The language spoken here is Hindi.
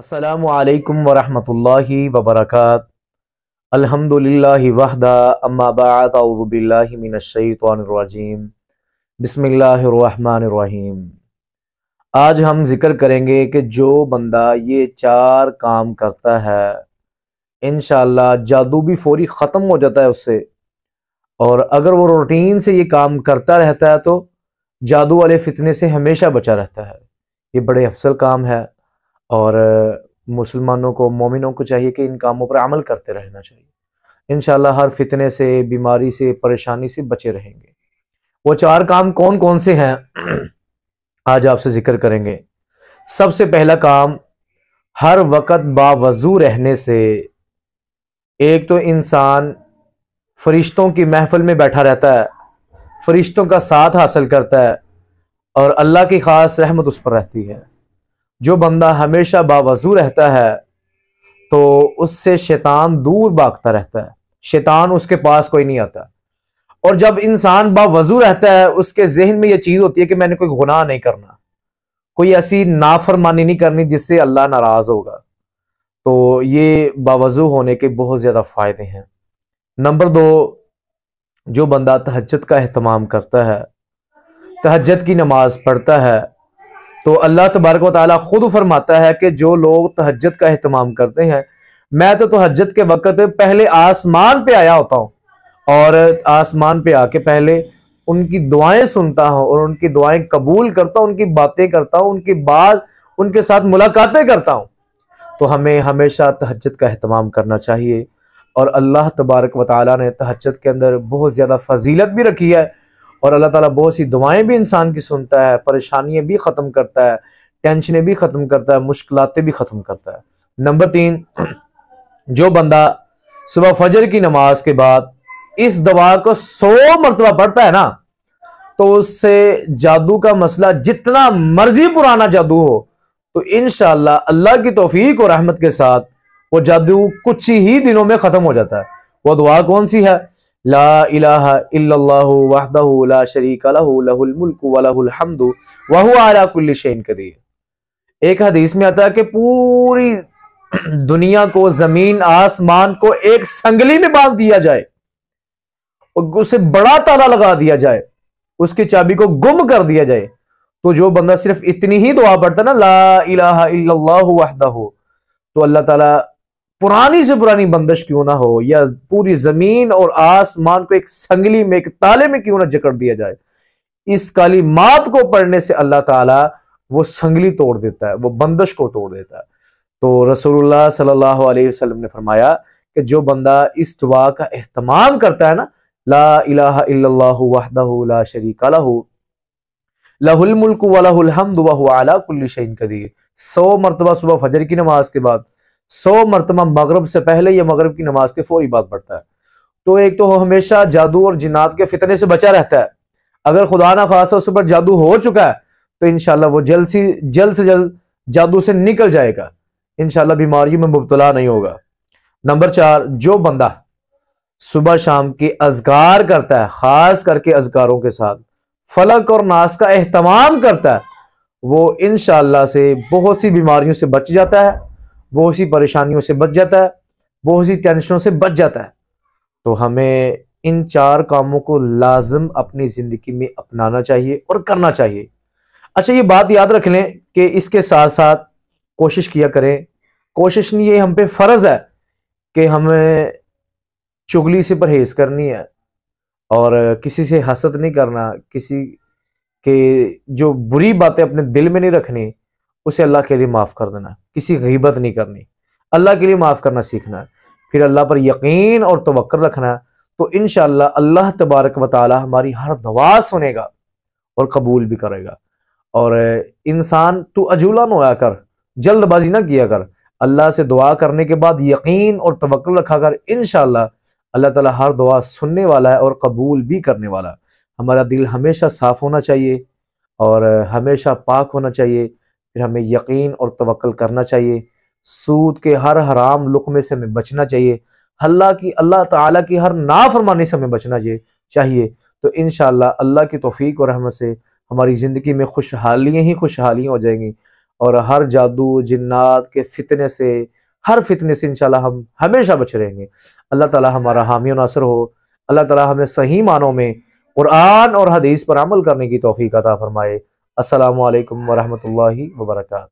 असलकम वरहमल वबरक अलहमदिल्ल वहदा अम्माबातबिल्लिमिनशैतरजीम बसमीम आज हम ज़िक्र करेंगे कि जो बंदा ये चार काम करता है इन जादू भी फौरी ख़त्म हो जाता है उससे और अगर वो रूटीन से ये काम करता रहता है तो जादू वाले फितने से हमेशा बचा रहता है ये बड़े अफसल काम है और मुसलमानों को मोमिनों को चाहिए कि इन कामों पर अमल करते रहना चाहिए इन हर फितने से बीमारी से परेशानी से बचे रहेंगे वो चार काम कौन कौन से हैं आज आपसे जिक्र करेंगे सबसे पहला काम हर वक्त बावजू रहने से एक तो इंसान फरिश्तों की महफल में बैठा रहता है फरिश्तों का साथ हासिल करता है और अल्लाह की ख़ास रहमत उस पर रहती है जो बंदा हमेशा बावजू रहता है तो उससे शैतान दूर भागता रहता है शैतान उसके पास कोई नहीं आता और जब इंसान बावजू रहता है उसके जहन में यह चीज होती है कि मैंने कोई गुनाह नहीं करना कोई ऐसी नाफरमानी नहीं करनी जिससे अल्लाह नाराज होगा तो ये बावजू होने के बहुत ज्यादा फायदे हैं नंबर दो जो बंदा तहजत का अहतमाम करता है तहजत की नमाज पढ़ता है तो अल्लाह तबारक वाली खुद फरमाता है कि जो लोग तहजत का अहतमाम करते हैं मैं तो तहजत के वक्त पहले आसमान पे आया होता हूँ और आसमान पे आके पहले उनकी दुआएं सुनता हूँ और उनकी दुआएं कबूल करता हूँ उनकी बातें करता हूँ उनकी बात उनके साथ मुलाकातें करता हूँ तो हमें हमेशा तहजत का अहतमाम करना चाहिए और अल्लाह तबारक वाली ने तहजत के अंदर बहुत ज़्यादा फजीलत भी रखी है और अल्लाह ताला बहुत सी दुआएं भी इंसान की सुनता है परेशानियां भी ख़त्म करता है टेंशनें भी ख़त्म करता है मुश्किल भी ख़त्म करता है नंबर तीन जो बंदा सुबह फजर की नमाज के बाद इस दवा को सौ मरतबा पढ़ता है ना तो उससे जादू का मसला जितना मर्जी पुराना जादू हो तो इन अल्लाह की तोफीक और रहमत के साथ वो जादू कुछ ही दिनों में खत्म हो जाता है वो दुआ कौन सी है ला इलाहा एक हदीस में आता है कि पूरी दुनिया को जमीन आसमान को एक संगली में बांध दिया जाए उसे बड़ा ताला लगा दिया जाए उसकी चाबी को गुम कर दिया जाए तो जो बंदा सिर्फ इतनी ही दुआ पढ़ता ना ला इलाहा इल्लल्लाहु वहदहु तो अल्लाह ताला पुरानी से पुरानी बंदिश क्यों ना हो या पूरी जमीन और आसमान को एक संगली में एक ताले में क्यों ना जकड़ दिया जाए इस काली मात को पढ़ने से अल्लाह ताला वो संगली तोड़ देता है वो बंदश को तोड़ देता है तो रसूलुल्लाह सल्लल्लाहु अलैहि वसल्लम ने फरमाया कि जो बंदा इस दुआ का अहतमाम करता है ना ला इलाहा इल्लल्लाह वहदहु ला लहू लहुल मुल्क वलहुल अला कुल्ली कदीर सौ मरतबा सुबह फजर की नमाज के बाद सौ मरतबा मगरब से पहले यह मगरब की नमाज के फौरी बाद पढ़ता है तो एक तो हमेशा जादू और जिनात के फितने से बचा रहता है अगर खुदा ना खासा उस पर जादू हो चुका है तो इनशाला वो जल्द से जल्द से जल्द जादू से निकल जाएगा इनशाला बीमारियों में मुबतला नहीं होगा नंबर चार जो बंदा सुबह शाम के अजगार करता है खास करके अजगारों के साथ फलक और नाश का एहतमाम करता है वो इनशाला से बहुत सी बीमारियों से बच जाता है बहुत सी परेशानियों से बच जाता है बहुत सी टेंशनों से बच जाता है तो हमें इन चार कामों को लाजम अपनी जिंदगी में अपनाना चाहिए और करना चाहिए अच्छा ये बात याद रख लें कि इसके साथ साथ कोशिश किया करें कोशिश नहीं ये हम पे फर्ज है कि हमें चुगली से परहेज करनी है और किसी से हसद नहीं करना किसी के जो बुरी बातें अपने दिल में नहीं रखनी उसे अल्लाह के लिए माफ़ कर देना है किसी गिबत नहीं करनी अल्लाह के लिए माफ़ करना सीखना है फिर अल्लाह पर यकीन और तवक्र रखना है तो इन अल्लाह तबारक वाली हमारी हर दवा सुनेगा और कबूल भी करेगा और इंसान तो अजूला न कर जल्दबाजी ना किया कर अल्लाह से दुआ करने के बाद यकीन और तवक्ल रखा कर इन अल्लाह ताला हर दुआ सुनने वाला है और कबूल भी करने वाला हमारा दिल हमेशा साफ़ होना चाहिए और हमेशा पाक होना चाहिए फिर हमें यकीन और तवक्ल करना चाहिए सूद के हर हराम लुकमे से हमें बचना चाहिए हल्ला की अल्लाह ताला की हर नाफरमानी से हमें बचना चाहिए तो इन अल्लाह की तोफ़ी और रहमत से हमारी ज़िंदगी में खुशहालियाँ ही खुशहालियाँ हो जाएंगी और हर जादू जन्नात के फितने से हर फितने से इंशाल्लाह हम हमेशा बच रहेंगे अल्लाह ताला हमारा हामी नासर हो अल्लाह ताला हमें सही मानों में कुरान और हदीस पर अमल करने की तोफ़ी अता फरमाए असलकम वरहमल वर्का